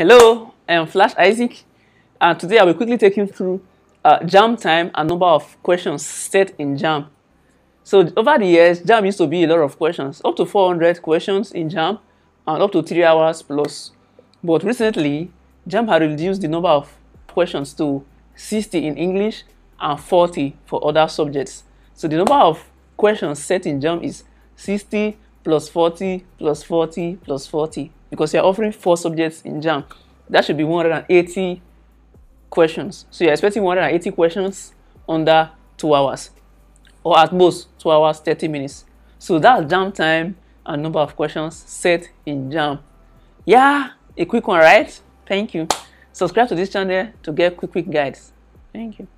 Hello, I'm Flash Isaac, and today I will quickly take you through uh, jam time and number of questions set in jam. So over the years, jam used to be a lot of questions, up to 400 questions in jam and up to 3 hours plus. But recently, jam had reduced the number of questions to 60 in English and 40 for other subjects. So the number of questions set in jam is 60 plus 40 plus 40 plus 40. because you are offering four subjects in JAM, that should be 180 questions. So you're expecting 180 questions under two hours or at most two hours 30 minutes. So that JAM time and number of questions set in JAM. Yeah, a quick one, right? Thank you. Subscribe to this channel to get quick, quick guides. Thank you.